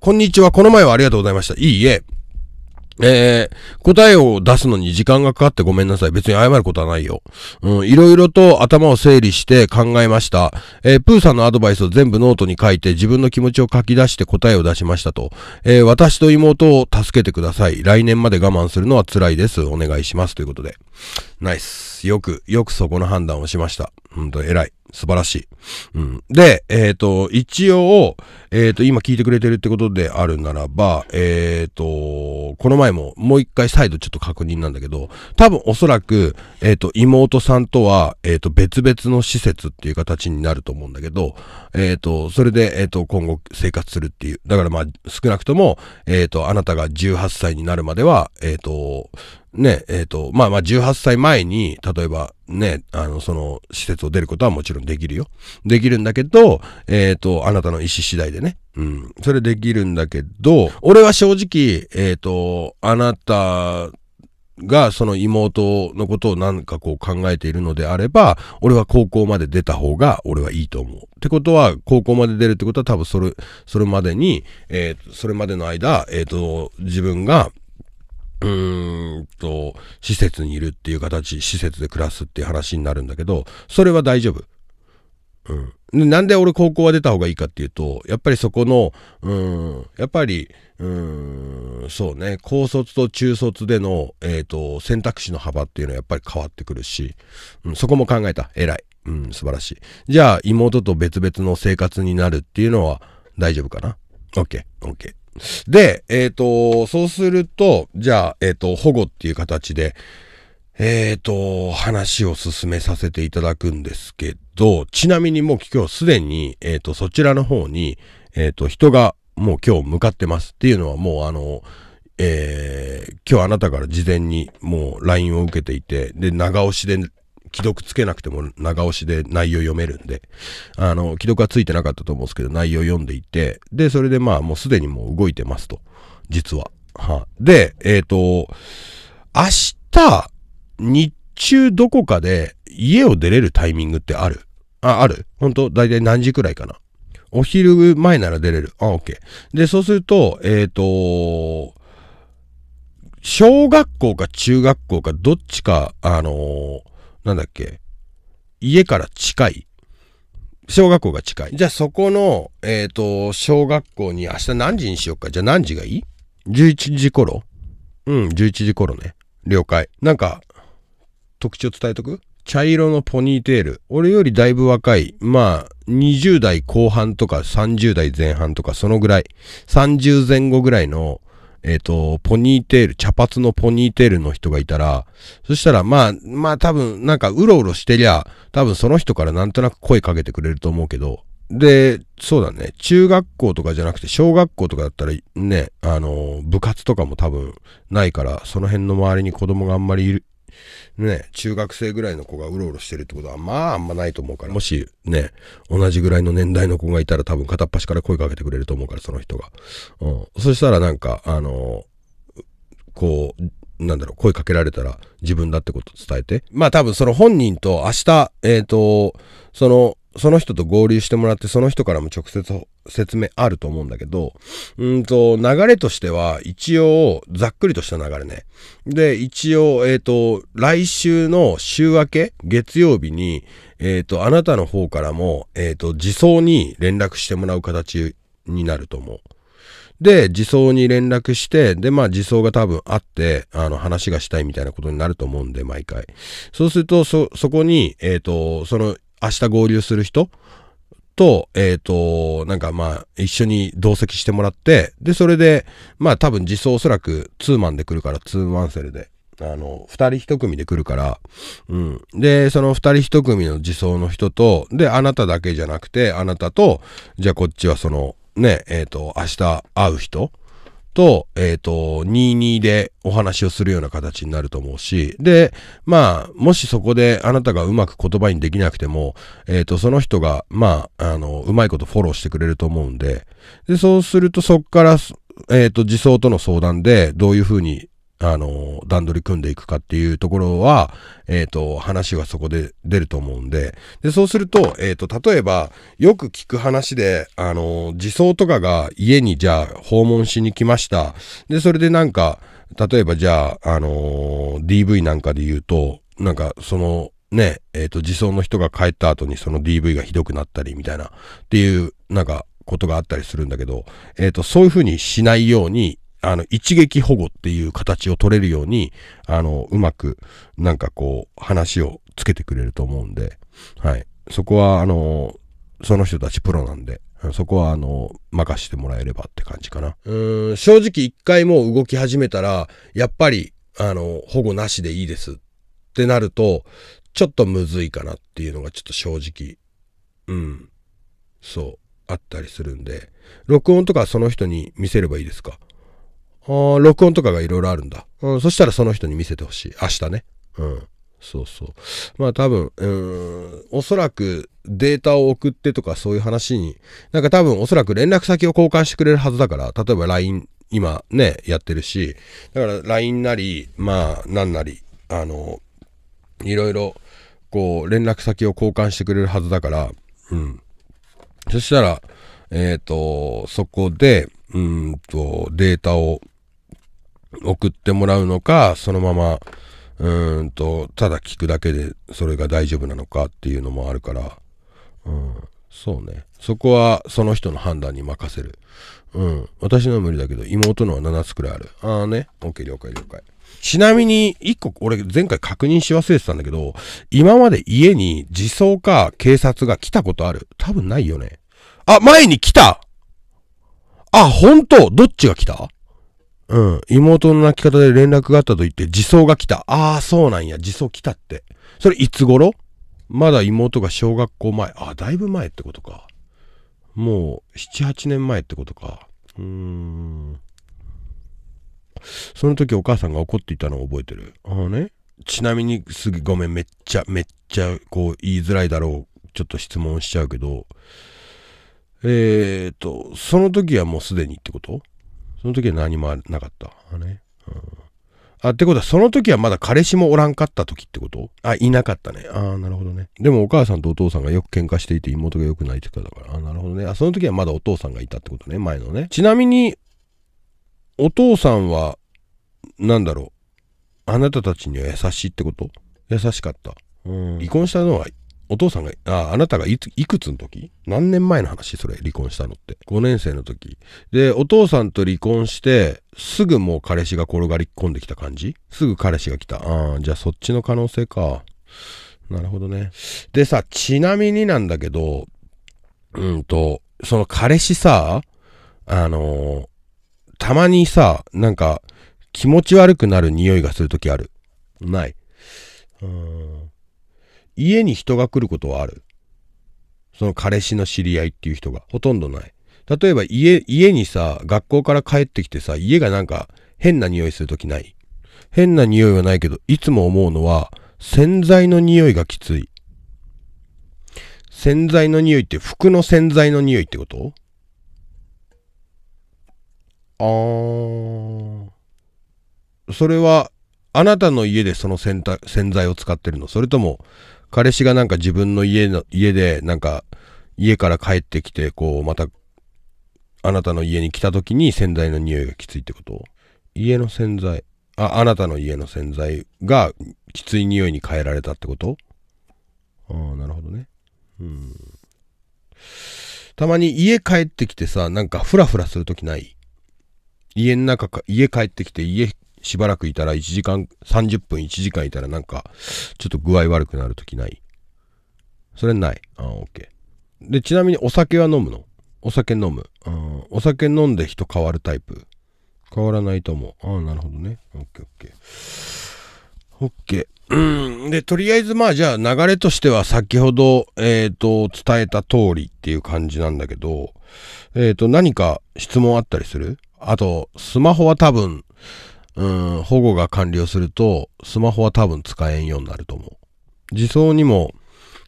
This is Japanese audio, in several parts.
こんにちは。この前はありがとうございました。いいえ。えー、答えを出すのに時間がかかってごめんなさい。別に謝ることはないよ。うん、いろいろと頭を整理して考えました。えー、プーさんのアドバイスを全部ノートに書いて自分の気持ちを書き出して答えを出しましたと。えー、私と妹を助けてください。来年まで我慢するのは辛いです。お願いします。ということで。ナイス。よく、よくそこの判断をしました。ほんと偉い。素晴らしい。うん。で、えっ、ー、と、一応、えっ、ー、と、今聞いてくれてるってことであるならば、えっ、ー、と、この前ももう一回再度ちょっと確認なんだけど、多分おそらく、えっ、と、妹さんとは、えっ、と、別々の施設っていう形になると思うんだけど、えっ、と、それで、えっ、と、今後生活するっていう。だからまあ、少なくとも、えっ、と、あなたが18歳になるまでは、えっ、と、ね、えっ、ー、と、まあまあ18歳前に、例えばね、あの、その施設を出ることはもちろんできるよ。できるんだけど、えっ、ー、と、あなたの意思次第でね。うん。それできるんだけど、俺は正直、えっ、ー、と、あなたがその妹のことをなんかこう考えているのであれば、俺は高校まで出た方が俺はいいと思う。ってことは、高校まで出るってことは多分それ、それまでに、えー、それまでの間、えっ、ー、と、自分がうーんと、施設にいるっていう形、施設で暮らすっていう話になるんだけど、それは大丈夫。うん。なんで俺高校は出た方がいいかっていうと、やっぱりそこの、うん、やっぱり、うん、そうね、高卒と中卒での、えっ、ー、と、選択肢の幅っていうのはやっぱり変わってくるし、うん、そこも考えた。偉い。うん、素晴らしい。じゃあ、妹と別々の生活になるっていうのは大丈夫かな ?OK、OK。で、えっ、ー、と、そうすると、じゃあ、えっ、ー、と、保護っていう形で、えっ、ー、と、話を進めさせていただくんですけど、ちなみにもう今日すでに、えっ、と、そちらの方に、えっ、と、人がもう今日向かってますっていうのはもうあの、えー、今日あなたから事前にもう LINE を受けていて、で、長押しで既読つけなくても長押しで内容読めるんで、あの、既読はついてなかったと思うんですけど、内容読んでいて、で、それでまあもうすでにもう動いてますと、実は。はで、えっ、ー、と、明日、日中どこかで家を出れるタイミングってあるあ、ある本当だいたい何時くらいかなお昼前なら出れる。あ、オッケー。で、そうすると、えっ、ー、と、小学校か中学校かどっちか、あのー、なんだっけ、家から近い。小学校が近い。じゃあそこの、えっ、ー、と、小学校に明日何時にしようか。じゃあ何時がいい ?11 時頃うん、11時頃ね。了解。なんか、特徴伝えとく茶色のポニーテール。俺よりだいぶ若い。まあ、20代後半とか30代前半とかそのぐらい。30前後ぐらいのえっ、ー、と、ポニーテール、茶髪のポニーテールの人がいたら、そしたら、まあ、まあ多分、なんかうろうろしてりゃ、多分その人からなんとなく声かけてくれると思うけど、で、そうだね、中学校とかじゃなくて、小学校とかだったらね、あの、部活とかも多分ないから、その辺の周りに子供があんまりね、中学生ぐらいの子がうろうろしてるってことは、まああんまないと思うから、もしね、同じぐらいの年代の子がいたら多分片っ端から声かけてくれると思うから、その人が。うん。そしたらなんか、あのー、こう、なんだろう、声かけられたら自分だってこと伝えて。まあ多分その本人と明日、えっ、ー、と、その、その人と合流してもらって、その人からも直接説明あると思うんだけど、うんと、流れとしては、一応、ざっくりとした流れね。で、一応、えっ、ー、と、来週の週明け、月曜日に、えっ、ー、と、あなたの方からも、えっ、ー、と、自走に連絡してもらう形になると思う。で、自走に連絡して、で、まあ、自走が多分あって、あの、話がしたいみたいなことになると思うんで、毎回。そうすると、そ、そこに、えっ、と、その、明日合流する人と、えっ、ー、と、なんかまあ、一緒に同席してもらって、で、それで、まあ多分実装おそらくツーマンで来るから、ツーマンセルで。あの、二人一組で来るから、うん。で、その二人一組の自走の人と、で、あなただけじゃなくて、あなたと、じゃあこっちはその、ね、えっ、ー、と、明日会う人と、えっ、ー、と、22でお話をするような形になると思うし、で、まあ、もしそこであなたがうまく言葉にできなくても、えっ、ー、と、その人が、まあ、あの、うまいことフォローしてくれると思うんで、で、そうするとそこから、えっ、ー、と、自走との相談で、どういうふうにあの、段取り組んでいくかっていうところは、えっ、ー、と、話はそこで出ると思うんで、で、そうすると、えっ、ー、と、例えば、よく聞く話で、あの、自走とかが家にじゃあ訪問しに来ました。で、それでなんか、例えばじゃあ、あの、DV なんかで言うと、なんか、その、ね、えっ、ー、と、自走の人が帰った後にその DV がひどくなったりみたいな、っていう、なんか、ことがあったりするんだけど、えっ、と、そういうふうにしないように、あの、一撃保護っていう形を取れるように、あの、うまく、なんかこう、話をつけてくれると思うんで、はい。そこは、あの、その人たちプロなんで、そこは、あの、任してもらえればって感じかな。うん、正直一回もう動き始めたら、やっぱり、あの、保護なしでいいですってなると、ちょっとむずいかなっていうのがちょっと正直、うん、そう、あったりするんで、録音とかその人に見せればいいですか録音とかがいろいろあるんだ、うん。そしたらその人に見せてほしい。明日ね。うん。そうそう。まあ多分、うん、おそらくデータを送ってとかそういう話に、なんか多分おそらく連絡先を交換してくれるはずだから、例えば LINE 今ね、やってるし、だから LINE なり、まあ何なり、あの、いろいろ、こう、連絡先を交換してくれるはずだから、うん。そしたら、えっ、ー、と、そこで、うんと、データを送ってもらうのか、そのまま、うんと、ただ聞くだけでそれが大丈夫なのかっていうのもあるから、うん、そうね。そこはその人の判断に任せる。うん。私のは無理だけど、妹のは7つくらいある。ああね。OK、了解了解。ちなみに、1個、俺前回確認し忘れてたんだけど、今まで家に自走か警察が来たことある多分ないよね。あ、前に来たあ、本当どっちが来たうん。妹の泣き方で連絡があったと言って、自走が来た。ああ、そうなんや。自走来たって。それいつ頃まだ妹が小学校前。あ、だいぶ前ってことか。もう、7、8年前ってことか。うーん。その時お母さんが怒っていたのを覚えてる。ああね。ちなみに、すぐごめん、めっちゃ、めっちゃ、こう、言いづらいだろう。ちょっと質問しちゃうけど。えーと、その時はもうすでにってことその時は何もなかった。ね。うん、あ、ってことは、その時はまだ彼氏もおらんかった時ってことあ、いなかったね。ああ、なるほどね。でもお母さんとお父さんがよく喧嘩していて妹がよく泣いてただから。あなるほどね。あ、その時はまだお父さんがいたってことね。前のね。ちなみに、お父さんは、なんだろう。あなたたちには優しいってこと優しかった。うん。離婚したのはお父さんが、ああなたがいつ、いくつの時何年前の話それ、離婚したのって。5年生の時。で、お父さんと離婚して、すぐもう彼氏が転がり込んできた感じすぐ彼氏が来た。ああ、じゃあそっちの可能性か。なるほどね。でさ、ちなみになんだけど、うんと、その彼氏さ、あのー、たまにさ、なんか、気持ち悪くなる匂いがするときある。ない。うん家に人が来ることはある。その彼氏の知り合いっていう人がほとんどない。例えば家、家にさ、学校から帰ってきてさ、家がなんか変な匂いするときない変な匂いはないけど、いつも思うのは、洗剤の匂いがきつい。洗剤の匂いって服の洗剤の匂いってことあー。それは、あなたの家でその洗剤を使ってるのそれとも、彼氏がなんか自分の家の、家で、なんか、家から帰ってきて、こう、また、あなたの家に来た時に洗剤の匂いがきついってこと家の洗剤、あ、あなたの家の洗剤がきつい匂いに変えられたってことああ、なるほどね。うん。たまに家帰ってきてさ、なんかフラフラするときない家の中か、家帰ってきて家しばらくいたら1時間、30分1時間いたらなんか、ちょっと具合悪くなるときないそれない。あー、OK。で、ちなみにお酒は飲むのお酒飲む。お酒飲んで人変わるタイプ変わらないと思う。ああ、なるほどね。OK、OK。OK。うん。で、とりあえずまあじゃあ流れとしては先ほど、えっ、と、伝えた通りっていう感じなんだけど、えっ、と、何か質問あったりするあと、スマホは多分、うん、保護が完了すると、スマホは多分使えんようになると思う。自走にも、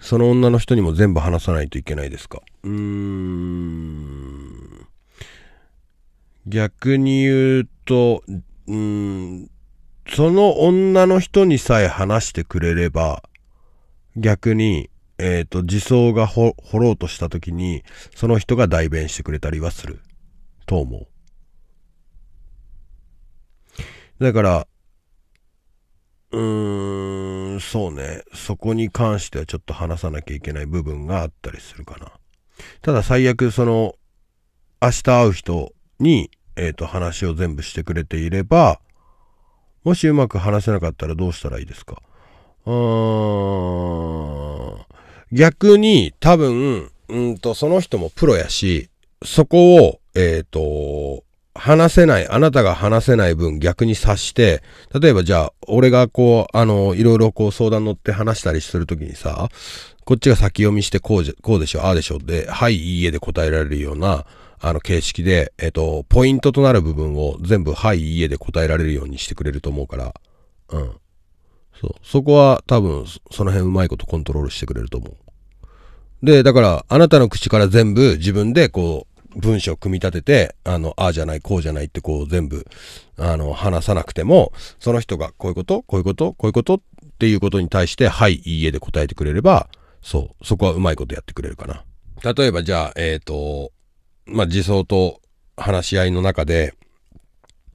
その女の人にも全部話さないといけないですか。うーん。逆に言うと、うん、その女の人にさえ話してくれれば、逆に、えっ、ー、と、自走が掘ろうとした時に、その人が代弁してくれたりはする。と思う。だから、うーん、そうね。そこに関してはちょっと話さなきゃいけない部分があったりするかな。ただ最悪、その、明日会う人に、えっ、ー、と、話を全部してくれていれば、もしうまく話せなかったらどうしたらいいですかうーん。逆に、多分、うんと、その人もプロやし、そこを、えっ、ー、と、話せない、あなたが話せない分逆に察して、例えばじゃあ、俺がこう、あの、いろいろこう相談乗って話したりするときにさ、こっちが先読みしてこうじこうでしょ、ああでしょで、はい、いいえで答えられるような、あの形式で、えっ、と、ポイントとなる部分を全部、はい、いいえで答えられるようにしてくれると思うから、うん。そう。そこは多分、その辺うまいことコントロールしてくれると思う。で、だから、あなたの口から全部自分でこう、文章を組み立てて、あの、ああじゃない、こうじゃないってこう全部、あの、話さなくても、その人がこういうこと、こういうこと、こういうことっていうことに対して、はい、いいえで答えてくれれば、そう、そこはうまいことやってくれるかな。例えばじゃあ、えっ、ー、と、まあ、自走と話し合いの中で、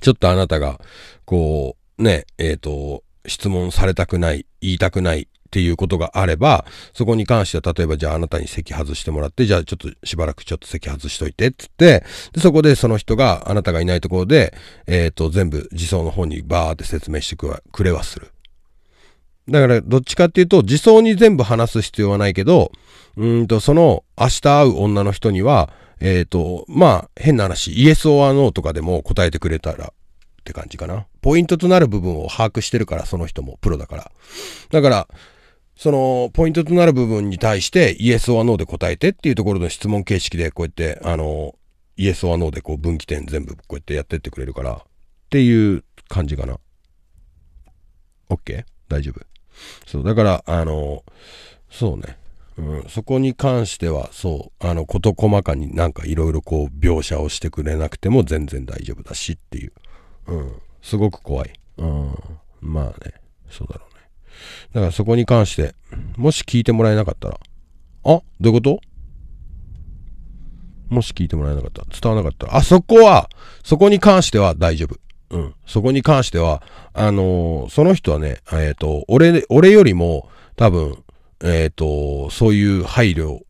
ちょっとあなたが、こう、ね、えっ、ー、と、質問されたくない、言いたくないっていうことがあれば、そこに関しては、例えばじゃああなたに席外してもらって、じゃあちょっとしばらくちょっと席外しといて、つって、で、そこでその人があなたがいないところで、えっ、ー、と、全部自走の方にバーって説明してくれはする。だから、どっちかっていうと、自走に全部話す必要はないけど、うんと、その、明日会う女の人には、えっ、ー、と、まあ、変な話、イエス・オア・ノーとかでも答えてくれたらって感じかな。ポイントとなる部分を把握してるから、その人もプロだから。だから、その、ポイントとなる部分に対して、イエスはノーで答えてっていうところの質問形式で、こうやって、あの、イエスはノーでこう分岐点全部こうやってやってってくれるから、っていう感じかな。OK? 大丈夫。そう、だから、あの、そうね。うん、そこに関しては、そう、あの、こと細かになんかいろいろこう、描写をしてくれなくても全然大丈夫だしっていう。うん、すごく怖い。うん、まあね、そうだろうね。だからそこに関して、もし聞いてもらえなかったら、あどういうこともし聞いてもらえなかったら、伝わらなかったら、あそこは、そこに関しては大丈夫。うん。そこに関しては、あのー、その人はね、えっ、ー、と、俺、俺よりも、多分、えっ、ー、と、そういう配慮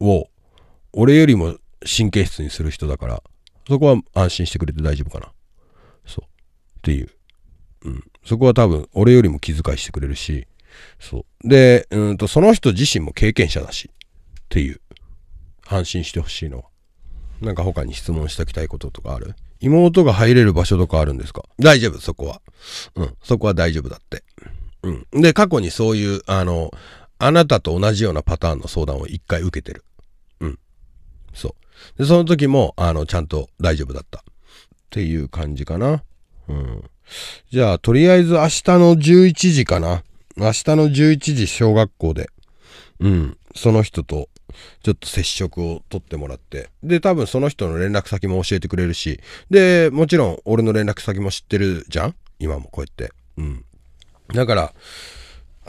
を、俺よりも神経質にする人だから、そこは安心してくれて大丈夫かな。そう。っていう。うん。そこは多分、俺よりも気遣いしてくれるし、そう。で、うんと、その人自身も経験者だし、っていう。安心してほしいのは。なんか他に質問しておきたいこととかある妹が入れる場所とかあるんですか大丈夫、そこは。うん、そこは大丈夫だって。うん。で、過去にそういう、あの、あなたと同じようなパターンの相談を一回受けてる。うん。そう。で、その時も、あの、ちゃんと大丈夫だった。っていう感じかな。うん。じゃあ、とりあえず明日の11時かな。明日の11時小学校で、うん、その人とちょっと接触を取ってもらって、で、多分その人の連絡先も教えてくれるし、で、もちろん俺の連絡先も知ってるじゃん今もこうやって。うん。だから、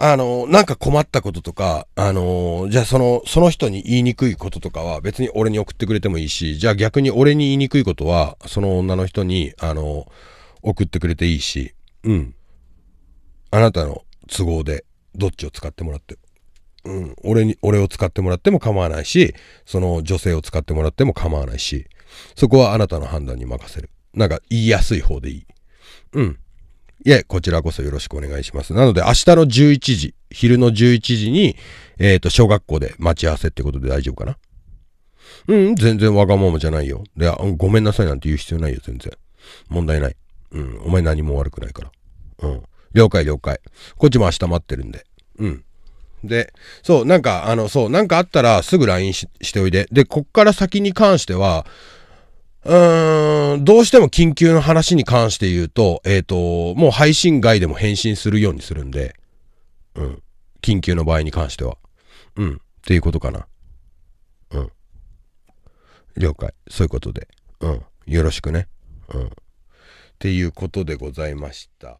あの、なんか困ったこととか、あの、じゃあその、その人に言いにくいこととかは別に俺に送ってくれてもいいし、じゃあ逆に俺に言いにくいことは、その女の人に、あの、送ってくれていいし、うん。あなたの都合でどっちを使ってもらって、うん、俺に、俺を使ってもらっても構わないし、その女性を使ってもらっても構わないし、そこはあなたの判断に任せる。なんか言いやすい方でいい。うん。いえ、こちらこそよろしくお願いします。なので、明日の11時、昼の11時に、えっ、ー、と、小学校で待ち合わせってことで大丈夫かなうん、全然わがままじゃないよ。で、ごめんなさいなんて言う必要ないよ、全然。問題ない。うん。お前何も悪くないから。うん。了解了解。こっちも明日待ってるんで。うん。で、そう、なんか、あの、そう、なんかあったらすぐ LINE ししておいで。で、こっから先に関しては、うーん、どうしても緊急の話に関して言うと、えっ、ー、と、もう配信外でも返信するようにするんで、うん。緊急の場合に関しては。うん。っていうことかな。うん。了解。そういうことで。うん。よろしくね。うん。っていうことでございました。